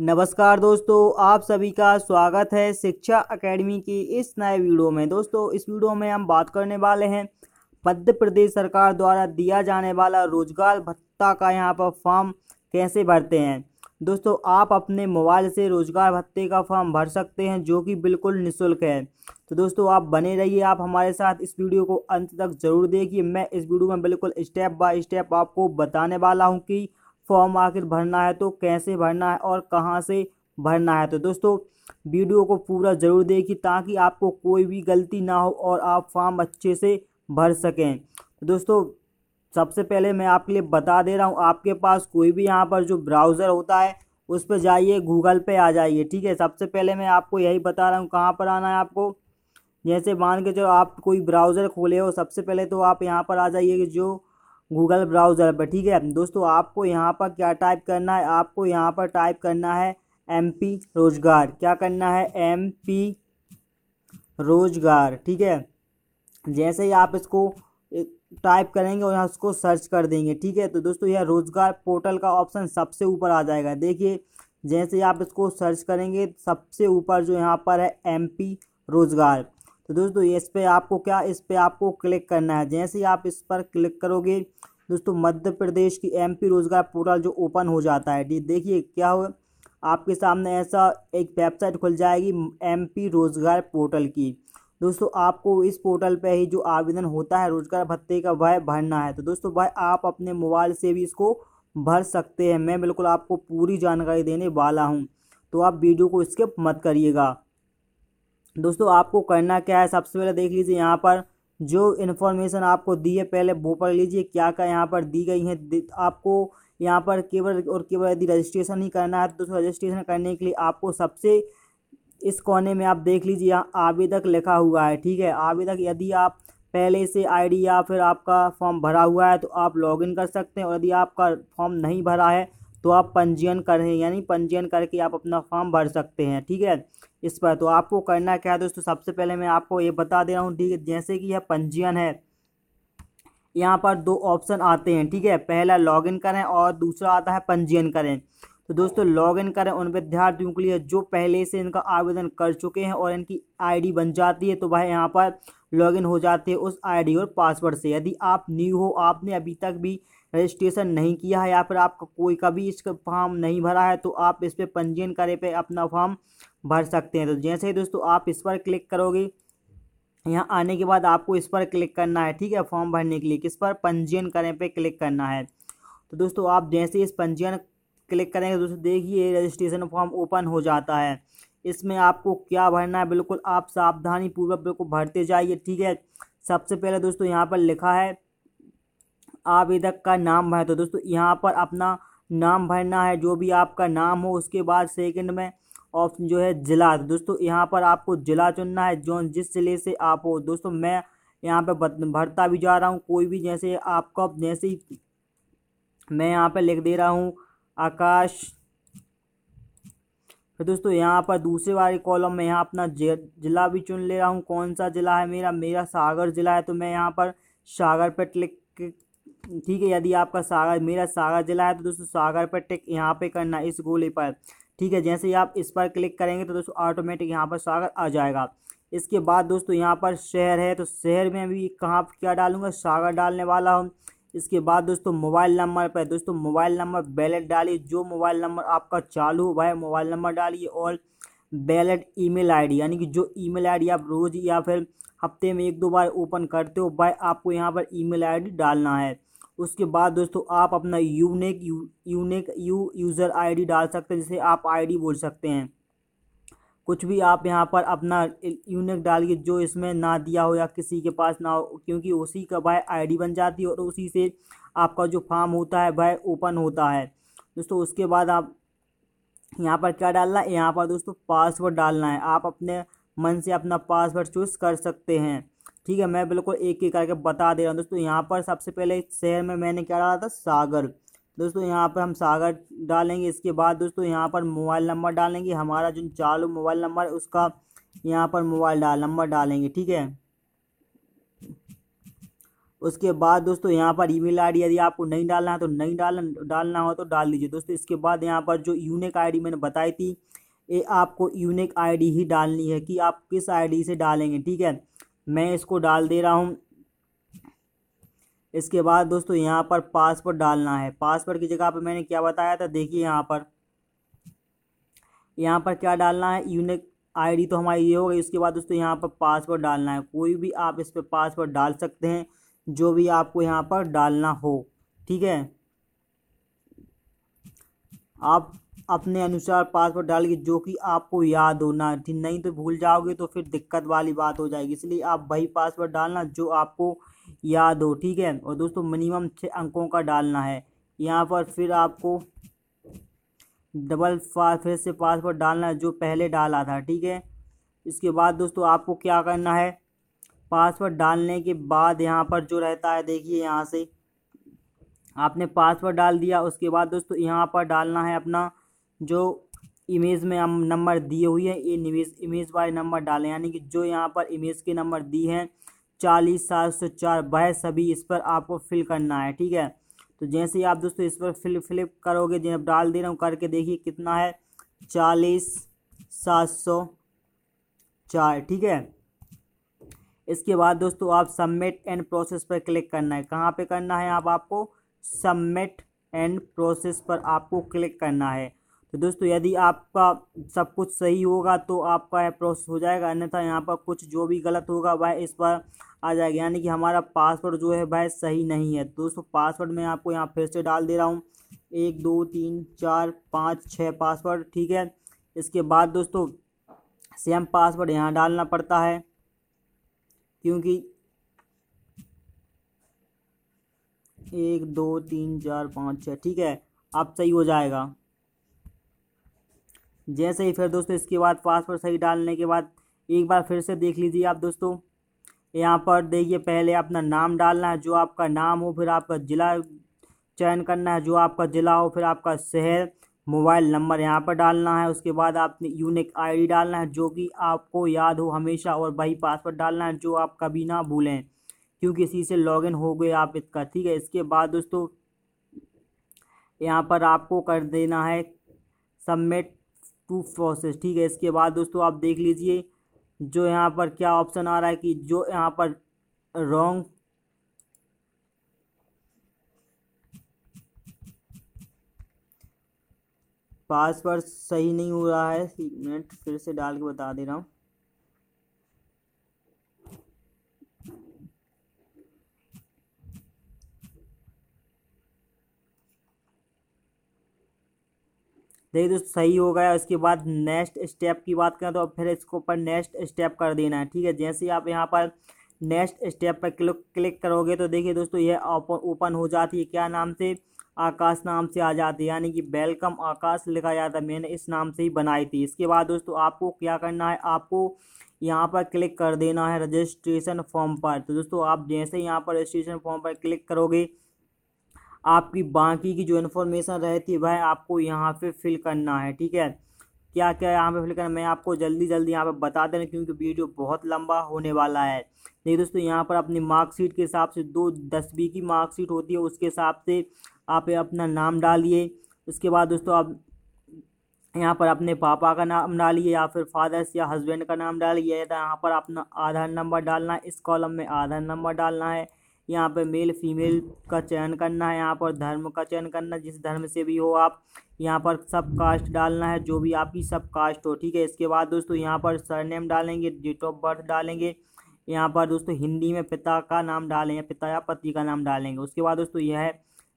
नमस्कार दोस्तों आप सभी का स्वागत है शिक्षा एकेडमी की इस नए वीडियो में दोस्तों इस वीडियो में हम बात करने वाले हैं मध्य प्रदेश सरकार द्वारा दिया जाने वाला रोजगार भत्ता का यहाँ पर फॉर्म कैसे भरते हैं दोस्तों आप अपने मोबाइल से रोजगार भत्ते का फॉर्म भर सकते हैं जो कि बिल्कुल निःशुल्क है तो दोस्तों आप बने रहिए आप हमारे साथ इस वीडियो को अंत तक ज़रूर देखिए मैं इस वीडियो में बिल्कुल स्टेप बाय स्टेप आपको बताने वाला हूँ कि फॉर्म आखिर भरना है तो कैसे भरना है और कहाँ से भरना है तो दोस्तों वीडियो को पूरा ज़रूर देखिए ताकि आपको कोई भी गलती ना हो और आप फॉर्म अच्छे से भर सकें तो दोस्तों सबसे पहले मैं आपके लिए बता दे रहा हूँ आपके पास कोई भी यहाँ पर जो ब्राउज़र होता है उस पर जाइए गूगल पे आ जाइए ठीक है सबसे पहले मैं आपको यही बता रहा हूँ कहाँ पर आना है आपको जैसे मान के चलो आप कोई ब्राउज़र खोले हो सबसे पहले तो आप यहाँ पर आ जाइए कि जो गूगल ब्राउज़र पर ठीक है दोस्तों आपको यहाँ पर क्या टाइप करना है आपको यहाँ पर टाइप करना है एम पी रोजगार क्या करना है एम पी रोजगार ठीक है जैसे ही आप इसको टाइप करेंगे और यहाँ उसको सर्च कर देंगे ठीक है तो दोस्तों यह रोजगार पोर्टल का ऑप्शन सबसे ऊपर आ जाएगा देखिए जैसे ही आप इसको सर्च करेंगे सबसे ऊपर जो यहाँ पर है एम पी रोजगार तो दोस्तों इस पर आपको क्या इस पर आपको क्लिक करना है जैसे ही आप इस पर क्लिक करोगे दोस्तों मध्य प्रदेश की एमपी रोजगार पोर्टल जो ओपन हो जाता है देखिए क्या हो आपके सामने ऐसा एक वेबसाइट खुल जाएगी एमपी रोजगार पोर्टल की दोस्तों आपको इस पोर्टल पे ही जो आवेदन होता है रोजगार भत्ते का वह भरना है तो दोस्तों भाई आप अपने मोबाइल से भी इसको भर सकते हैं मैं बिल्कुल आपको पूरी जानकारी देने वाला हूँ तो आप वीडियो को स्किप मत करिएगा दोस्तों आपको करना क्या है सबसे पहले देख लीजिए यहाँ पर जो इन्फॉर्मेशन आपको दी है पहले वो पढ़ लीजिए क्या क्या यहाँ पर दी गई है आपको यहाँ पर केवल और केवल यदि रजिस्ट्रेशन ही करना है तो दोस्तों रजिस्ट्रेशन करने के लिए आपको सबसे इस कोने में आप देख लीजिए यहाँ आवेदक लिखा हुआ है ठीक है आवेदक यदि आप पहले से आईडी या फिर आपका फॉर्म भरा हुआ है तो आप लॉगिन कर सकते हैं और यदि आपका फॉर्म नहीं भरा है तो आप पंजीयन करें यानी पंजीयन करके आप अपना फॉर्म भर सकते हैं ठीक है इस पर तो आपको करना क्या है दोस्तों सबसे पहले मैं आपको ये बता दे रहा हूँ ठीक है जैसे कि यह पंजीयन है यहाँ पर दो ऑप्शन आते हैं ठीक है पहला लॉगिन करें और दूसरा आता है पंजीयन करें तो दोस्तों लॉगिन करें उन विद्यार्थियों के लिए जो पहले से इनका आवेदन कर चुके हैं और इनकी आईडी बन जाती है तो भाई यहाँ पर लॉगिन हो जाते हैं उस आईडी और पासवर्ड से यदि आप न्यू हो आपने अभी तक भी रजिस्ट्रेशन नहीं किया है या फिर आपका कोई कभी इसका फॉर्म नहीं भरा है तो आप इस पर पंजीयन करे पे अपना फॉर्म भर सकते हैं तो जैसे ही दोस्तों आप इस पर क्लिक करोगे यहाँ आने के बाद आपको इस पर क्लिक करना है ठीक है फॉर्म भरने के लिए किस पर पंजीयन करें पे क्लिक करना है तो दोस्तों आप जैसे इस पंजीयन क्लिक करेंगे दोस्तों देखिए रजिस्ट्रेशन फॉर्म ओपन हो जाता है इसमें आपको क्या भरना है बिल्कुल आप सावधानी पूर्वक बिल्कुल भरते जाइए ठीक है सबसे पहले दोस्तों यहाँ पर लिखा है आवेदक का नाम भर दो दोस्तों यहाँ पर अपना नाम भरना है जो भी आपका नाम हो उसके बाद सेकंड में ऑप्शन जो है ज़िला दोस्तों यहाँ पर आपको ज़िला चुनना है जो जिस ज़िले से आप हो दोस्तों मैं यहाँ पर भरता भी जा रहा हूँ कोई भी जैसे आपका जैसे ही मैं यहाँ पर लिख दे रहा हूँ आकाश तो दोस्तों यहाँ पर दूसरे वाले कॉलम में यहाँ अपना ज़िला भी चुन ले रहा हूँ कौन सा ज़िला है मेरा मेरा सागर ज़िला है तो मैं यहाँ पर सागर पर क्लिक ठीक है यदि आपका सागर मेरा सागर जिला है तो दोस्तों सागर पर टिक यहाँ पे करना इस गोले पर ठीक है जैसे ही आप इस पर क्लिक करेंगे तो दोस्तों ऑटोमेटिक यहाँ पर सागर आ जाएगा इसके बाद दोस्तों यहाँ पर शहर है तो शहर में भी कहाँ क्या डालूंगा सागर डालने वाला हूँ इसके बाद दोस्तों मोबाइल नंबर पर दोस्तों मोबाइल नंबर बैलेट डालिए जो मोबाइल नंबर आपका चालू हुआ है मोबाइल नंबर डालिए और बैलेट ईमेल आईडी यानी कि जो ईमेल आईडी आप रोज़ या फिर हफ्ते में एक दो बार ओपन करते हो भाई आपको यहाँ पर ईमेल आईडी डालना है उसके बाद दोस्तों आप अपना यूनिक यू, यूनिक यू यूज़र आईडी डाल सकते हैं जिसे आप आईडी बोल सकते हैं कुछ भी आप यहाँ पर अपना यूनिक डाल के जो इसमें ना दिया हो या किसी के पास ना हो क्योंकि उसी का भाई आईडी बन जाती है और उसी से आपका जो फॉर्म होता है वह ओपन होता है दोस्तों उसके बाद आप यहाँ पर क्या डालना है यहाँ पर दोस्तों पासवर्ड डालना है आप अपने मन से अपना पासवर्ड चूज़ कर सकते हैं ठीक है मैं बिल्कुल एक एक करके बता दे रहा हूँ दोस्तों यहाँ पर सबसे पहले शहर में मैंने क्या डाला था सागर दोस्तों यहाँ पर हम सागर डालेंगे इसके बाद दोस्तों यहाँ पर मोबाइल नंबर डालेंगे हमारा जो चालू मोबाइल नंबर उसका यहाँ पर मोबाइल डाल नंबर डालेंगे ठीक है उसके बाद दोस्तों यहाँ पर ईमेल आईडी यदि आपको नहीं डालना है तो नहीं डालना डालना हो तो डाल दीजिए दोस्तों इसके बाद यहाँ पर जो यूनिक आईडी मैंने बताई थी ये आपको यूनिक आईडी ही डालनी है कि आप किस आईडी से डालेंगे ठीक है मैं इसको डाल दे रहा हूँ इसके बाद दोस्तों यहाँ पर पासवर्ड डालना है पासवर्ड की जगह पर मैंने क्या बताया था देखिए यहाँ पर यहाँ पर क्या डालना है यूनिक आईडी तो हमारी ये हो गई उसके बाद दोस्तों यहाँ पर पासवर्ड डालना है कोई भी आप इस पर पासवर्ड डाल सकते हैं जो भी आपको यहाँ पर डालना हो ठीक है आप अपने अनुसार पासवर्ड डालिए जो कि आपको याद होना ठीक नहीं तो भूल जाओगे तो फिर दिक्कत वाली बात हो जाएगी इसलिए आप वही पासवर्ड डालना जो आपको याद हो ठीक है और दोस्तों मिनिमम छः अंकों का डालना है यहाँ पर फिर आपको डबल फिर से पासवर्ड डालना जो पहले डाला था ठीक है इसके बाद दोस्तों आपको क्या करना है पासवर्ड डालने के बाद यहाँ पर जो रहता है देखिए यहाँ से आपने पासवर्ड डाल दिया उसके बाद दोस्तों यहाँ पर डालना है अपना जो इमेज में हम नंबर दिए हुए हैं इन इमेज इमेज वाले नंबर डालें यानी कि जो यहाँ पर इमेज के नंबर दिए हैं चालीस सात सौ चार वह सभी इस पर आपको फिल करना है ठीक है तो जैसे ही आप दोस्तों इस पर फिल फिलिप करोगे जब डाल दे रहा हूँ करके देखिए कितना है चालीस सात सौ चार ठीक है इसके बाद दोस्तों आप सबमिट एंड प्रोसेस पर क्लिक करना है कहाँ पे करना है आप आपको सबमिट एंड प्रोसेस पर आपको क्लिक करना है तो दोस्तों यदि आपका सब कुछ सही होगा तो आपका यह प्रोसेस हो जाएगा अन्यथा यहाँ पर कुछ जो भी गलत होगा वह इस पर आ जाएगा यानी कि हमारा पासवर्ड जो है वह सही नहीं है दोस्तों पासवर्ड मैं आपको यहाँ फिर से डाल दे रहा हूँ एक दो तीन चार पाँच छः पासवर्ड ठीक है इसके बाद दोस्तों सेम पासवर्ड यहाँ डालना पड़ता है क्योंकि एक दो तीन चार पाँच छः ठीक है अब सही हो जाएगा जैसे ही फिर दोस्तों इसके बाद पासवर्ड सही डालने के बाद एक बार फिर से देख लीजिए आप दोस्तों यहाँ पर देखिए पहले अपना नाम डालना है जो आपका नाम हो फिर आपका ज़िला चयन करना है जो आपका ज़िला हो फिर आपका शहर मोबाइल नंबर यहाँ पर डालना है उसके बाद आपने यूनिक आईडी डालना है जो कि आपको याद हो हमेशा और वही पासवर्ड डालना है जो आप कभी ना भूलें क्योंकि इसी से लॉगिन हो गए आप इसका ठीक है इसके बाद दोस्तों यहाँ पर आपको कर देना है सबमिट टू प्रोसेस ठीक है इसके बाद दोस्तों आप देख लीजिए जो यहाँ पर क्या ऑप्शन आ रहा है कि जो यहाँ पर रॉन्ग पासवर्ड सही नहीं हो रहा है एक मिनट फिर से डाल के बता दे रहा हूँ देखिए दोस्तों सही हो गया उसके बाद नेक्स्ट स्टेप की बात करें तो अब फिर इसको ऊपर नेक्स्ट स्टेप कर देना है ठीक है जैसे ही आप यहाँ पर नेक्स्ट स्टेप पर क्लिक क्लिक करोगे तो देखिए दोस्तों यह ओपन हो जाती है क्या नाम से आकाश नाम से आ जाती है यानी कि वेलकम आकाश लिखा जाता है मैंने इस नाम से ही बनाई थी इसके बाद दोस्तों आपको क्या करना है आपको यहाँ पर क्लिक कर देना है रजिस्ट्रेशन फॉर्म पर तो दोस्तों आप जैसे यहाँ पर रजिस्ट्रेशन फॉर्म पर क्लिक करोगे आपकी बाकी की जो इन्फॉर्मेशन रहती है वह आपको यहाँ पे फिल करना है ठीक है क्या क्या यहाँ पे फिल करना मैं आपको जल्दी जल्दी यहाँ पे बता देना क्योंकि वीडियो बहुत लंबा होने वाला है देखिए दोस्तों यहाँ पर अपनी मार्कशीट के हिसाब से दो दसवीं की मार्कशीट होती है उसके हिसाब से आप अपना नाम डालिए उसके बाद दोस्तों आप यहाँ पर अपने पापा का नाम डालिए या फिर फादर्स या हस्बैंड का नाम डालिए या यहाँ पर अपना आधार नंबर डालना है इस कॉलम में आधार नंबर डालना है यहाँ पर मेल फीमेल का चयन करना है यहाँ पर धर्म का चयन करना जिस धर्म से भी हो आप यहाँ पर सब कास्ट डालना है जो भी आपकी सब कास्ट हो ठीक है इसके बाद दोस्तों यहाँ पर सरनेम डालेंगे डेट ऑफ बर्थ डालेंगे यहाँ पर दोस्तों हिंदी में पिता का नाम डालेंगे पिता या पति का नाम डालेंगे उसके बाद दोस्तों यह है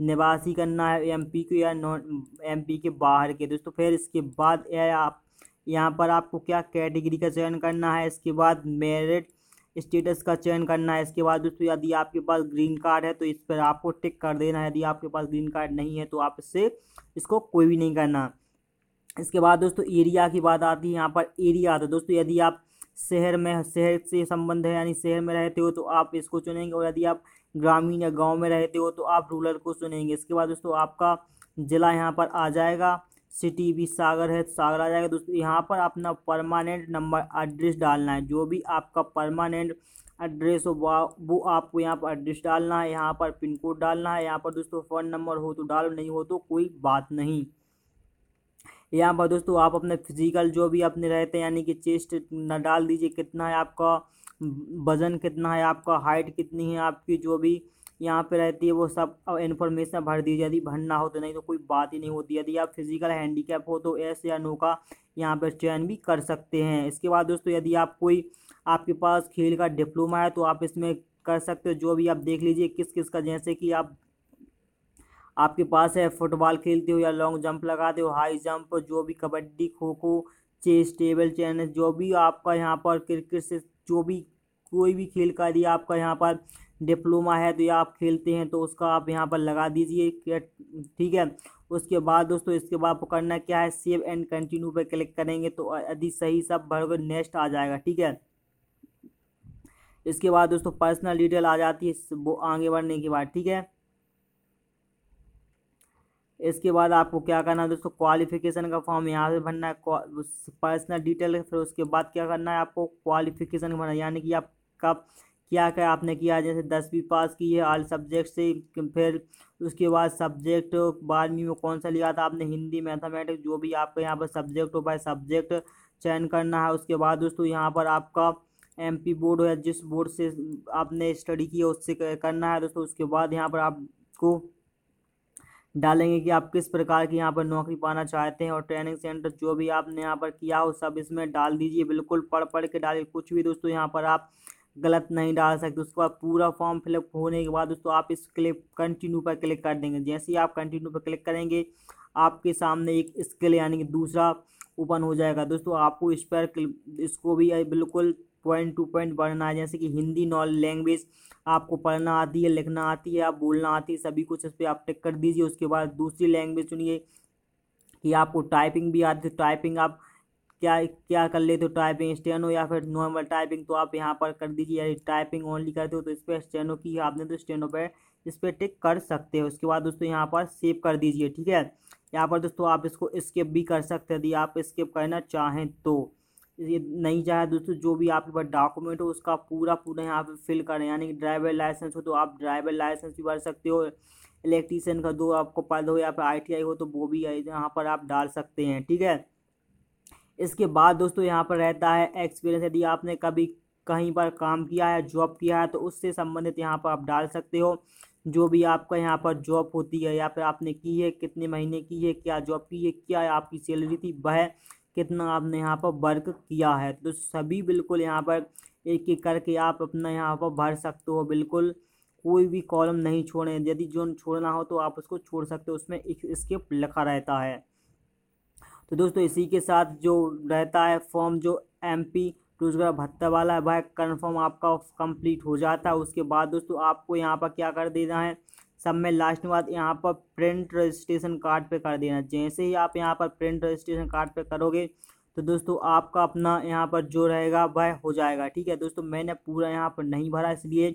निवासी करना है एमपी के या नॉन एमपी के बाहर के दोस्तों फिर इसके बाद आप यहाँ पर आपको क्या कैटेगरी का चयन करना है इसके बाद मेरिट स्टेटस का चयन करना है इसके बाद दोस्तों यदि आपके पास ग्रीन कार्ड है तो इस पर आपको टिक कर देना है यदि आपके पास ग्रीन कार्ड नहीं है तो आप इससे इसको कोई भी नहीं करना इसके बाद दोस्तों एरिया की बात आती है यहाँ पर एरिया आता है दोस्तों यदि आप शहर में शहर से संबंध है यानी शहर में रहते हो तो आप इसको चुनेंगे और यदि आप ग्रामीण या गांव में रहते हो तो आप रूरल को सुनेंगे इसके बाद दोस्तों आपका ज़िला यहाँ पर आ जाएगा सिटी भी सागर है तो सागर आ जाएगा दोस्तों यहाँ पर अपना परमानेंट नंबर एड्रेस डालना है जो भी आपका परमानेंट एड्रेस हो वो आपको यहाँ पर एड्रेस डालना है यहाँ पर पिन कोड डालना है यहाँ पर दोस्तों फ़ोन नंबर हो तो डालो नहीं हो तो कोई बात नहीं यहाँ पर दोस्तों आप अपने फिजिकल जो भी अपने रहते हैं यानी कि चेस्ट न डाल दीजिए कितना है आपका वज़न कितना है आपका हाइट कितनी है आपकी जो भी यहाँ पे रहती है वो सब इन्फॉर्मेशन भर दी यदि भरना हो तो नहीं तो कोई बात ही नहीं होती यदि आप फिजिकल हैंडीकैप हो तो एस या नो का यहाँ पर चयन भी कर सकते हैं इसके बाद दोस्तों यदि आप कोई आपके पास खेल का डिप्लोमा है तो आप इसमें कर सकते हो जो भी आप देख लीजिए किस किस का जैसे कि आप आपके पास है फुटबॉल खेलते हो या लॉन्ग जंप लगाते हो हाई जंप जो भी कबड्डी खो खो चेस टेबल टेनिस जो भी आपका यहाँ पर क्रिकेट से जो भी कोई भी खेल का यदि आपका यहाँ पर डिप्लोमा है तो या आप खेलते हैं तो उसका आप यहाँ पर लगा दीजिए ठीक है उसके बाद दोस्तों इसके बाद आपको करना क्या है सेव एंड कंटिन्यू पर क्लिक करेंगे तो यदि सही सब भर कर नेक्स्ट आ जाएगा ठीक है इसके बाद दोस्तों पर्सनल डिटेल आ जाती है वो आगे बढ़ने के बाद ठीक है इसके बाद आपको क्या करना है दोस्तों क्वालिफिकेशन का फॉर्म यहाँ से भरना है पर्सनल डिटेल फिर उसके बाद क्या करना है आपको क्वालिफिकेशन भरना यानी कि आप कब क्या क्या आपने किया जैसे दसवीं पास की है आल सब्जेक्ट से फिर उसके बाद सब्जेक्ट बारहवीं में कौन सा लिया था आपने हिंदी मैथमेटिक्स जो भी आपको यहाँ पर सब्जेक्ट हो पाए सब्जेक्ट चयन करना है उसके बाद दोस्तों यहाँ पर आपका एम पी बोर्ड या जिस बोर्ड से आपने स्टडी किया उससे करना है दोस्तों उसके बाद यहाँ पर आपको डालेंगे कि आप किस प्रकार की यहाँ पर नौकरी पाना चाहते हैं और ट्रेनिंग सेंटर जो भी आपने यहाँ पर किया हो सब इसमें डाल दीजिए बिल्कुल पढ़ पढ़ के डालिए कुछ भी दोस्तों यहाँ पर आप गलत नहीं डाल सकते उसके बाद पूरा फॉर्म फिलअप होने के बाद दोस्तों आप इस क्लिक कंटिन्यू पर क्लिक कर देंगे जैसे ही आप कंटिन्यू पर क्लिक करेंगे आपके सामने एक स्किल यानी कि दूसरा ओपन हो जाएगा दोस्तों आपको इस पर इसको भी बिल्कुल पॉइंट टू पॉइंट पढ़ना है जैसे कि हिंदी नॉल लैंग्वेज आपको पढ़ना आती है लिखना आती है आप बोलना आती है सभी कुछ इस पर आप टिक कर दीजिए उसके बाद दूसरी लैंग्वेज चुनिए कि आपको टाइपिंग भी आती है टाइपिंग आप क्या क्या कर लेते हो टाइपिंग स्टेनो या फिर नॉर्मल टाइपिंग तो आप यहाँ पर कर दीजिए या टाइपिंग ओनली करते हो तो इस पर स्टेनो की आपने तो स्टेनो पर इस पर टिक कर सकते हो उसके बाद दोस्तों यहाँ पर सेव कर दीजिए ठीक है यहाँ पर दोस्तों आप इसको स्किप भी कर सकते हैं यदि आप स्किप करना चाहें तो ये नहीं चाहे दोस्तों जो भी आपके पास डॉक्यूमेंट हो उसका पूरा पूरा यहाँ पे फिल करें यानी कि ड्राइवर लाइसेंस हो तो आप ड्राइवर लाइसेंस भी भर सकते हो इलेक्ट्रीशियन का दो आपको पद हो या फिर आई हो तो वो भी यहाँ पर आप डाल सकते हैं ठीक है इसके बाद दोस्तों यहाँ पर रहता है एक्सपीरियंस यदि आपने कभी कहीं पर काम किया है जॉब किया है तो उससे संबंधित यहाँ पर आप डाल सकते हो जो भी आपका यहाँ पर जॉब होती है या फिर आपने की है कितने महीने की है क्या जॉब की है क्या आपकी सैलरी थी वह कितना आपने यहाँ पर वर्क किया है तो सभी बिल्कुल यहाँ पर एक एक करके आप अपना यहाँ पर भर सकते हो बिल्कुल कोई भी कॉलम नहीं छोड़ें यदि जो छोड़ना हो तो आप उसको छोड़ सकते हो उसमें एक स्किप लिखा रहता है तो दोस्तों इसी के साथ जो रहता है फॉर्म जो एम पी रोजगार भत्ता वाला है वह कन्फर्म आपका कंप्लीट हो जाता है उसके बाद दोस्तों आपको यहाँ पर क्या कर देना है सब में लास्ट में बात यहाँ पर प्रिंट रजिस्ट्रेशन कार्ड पे कर देना जैसे ही आप यहाँ पर प्रिंट रजिस्ट्रेशन कार्ड पे करोगे तो दोस्तों आपका अपना यहाँ पर जो रहेगा वह हो जाएगा ठीक है दोस्तों मैंने पूरा यहाँ पर नहीं भरा इसलिए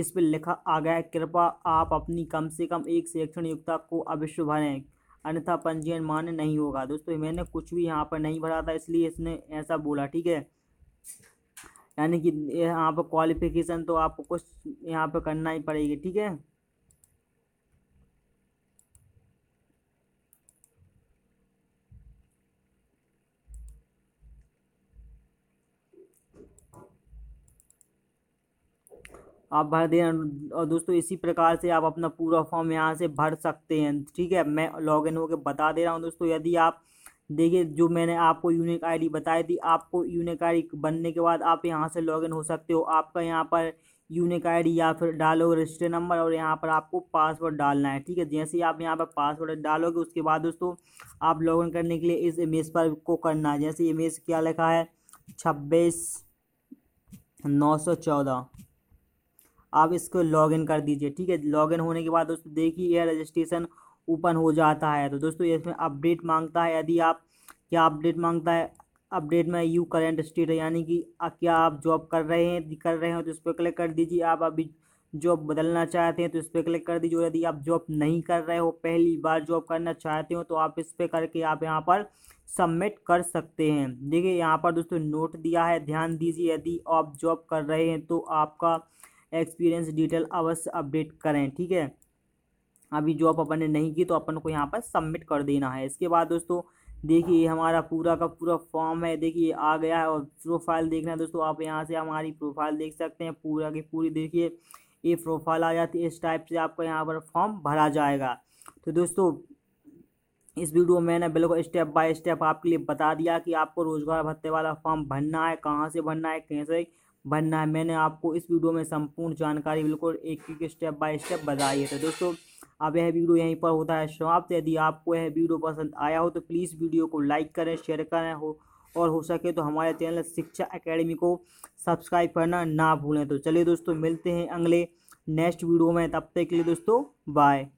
इस पर लिखा आ गया कृपा आप अपनी कम से कम एक शिक्षण योग्यता को अवश्य भरें अन्यथा पंजीयन मान्य नहीं होगा दोस्तों मैंने कुछ भी यहाँ पर नहीं भरा था इसलिए इसने ऐसा बोला ठीक है यानी कि यहाँ पर क्वालिफिकेशन तो आपको कुछ यहाँ पर करना ही पड़ेगी ठीक है आप भर दें और दोस्तों इसी प्रकार से आप अपना पूरा फॉर्म यहाँ से भर सकते हैं ठीक है मैं लॉग इन होकर बता दे रहा हूँ दोस्तों यदि आप देखिए जो मैंने आपको यूनिक आईडी बताई थी आपको यूनिक आईडी बनने के बाद आप यहाँ से लॉगिन हो सकते हो आपका यहाँ पर यूनिक आईडी या फिर डालोगे रजिस्टर नंबर और यहाँ पर आपको पासवर्ड डालना है ठीक है जैसे ही आप यहाँ पर पासवर्ड डालोगे उसके बाद दोस्तों आप लॉगिन करने के लिए इस इमेज पर को करना है जैसे इमेज क्या लिखा है छब्बीस नौ सौ चौदह आप इसको लॉग इन कर दीजिए ठीक है लॉग इन होने के बाद दोस्तों देखिए यह रजिस्ट्रेशन ओपन हो जाता है तो दोस्तों इसमें अपडेट मांगता है यदि आप क्या अपडेट मांगता है अपडेट में यू करेंट स्टेट है यानी कि क्या आप जॉब कर रहे हैं कर रहे हो तो इस पर क्लिक कर दीजिए आप अभी जॉब बदलना चाहते हैं तो इस पर क्लिक कर दीजिए यदि आप जॉब नहीं कर रहे हो पहली बार जॉब करना चाहते हो तो आप इस पर करके आप यहाँ पर सबमिट कर सकते हैं देखिए यहाँ पर दोस्तों नोट दिया है ध्यान दीजिए यदि आप जॉब कर रहे हैं तो आपका एक्सपीरियंस डिटेल अवश्य अपडेट करें ठीक है अभी जो आप अपन ने नहीं की तो अपन को यहाँ पर सबमिट कर देना है इसके बाद दोस्तों देखिए हमारा पूरा का पूरा फॉर्म है देखिए आ गया है और प्रोफाइल देखना है दोस्तों आप यहाँ से हमारी प्रोफाइल देख सकते हैं पूरा की पूरी देखिए ये प्रोफाइल आ जाती है इस टाइप से आपको यहाँ पर फॉर्म भरा जाएगा तो दोस्तों इस वीडियो में मैंने बिल्कुल स्टेप बाय स्टेप आपके लिए बता दिया कि आपको रोज़गार भत्ते वाला फॉर्म भरना है कहाँ से भरना है कैसे बनना है मैंने आपको इस वीडियो में संपूर्ण जानकारी बिल्कुल एक एक स्टेप बाय स्टेप बताई है तो दोस्तों अब यह वीडियो यहीं पर होता है समाप्त यदि आपको यह वीडियो पसंद आया हो तो प्लीज़ वीडियो को लाइक करें शेयर करें हो और हो सके तो हमारे चैनल शिक्षा अकेडमी को सब्सक्राइब करना ना भूलें तो चलिए दोस्तों मिलते हैं अगले नेक्स्ट वीडियो में तब तक के लिए दोस्तों बाय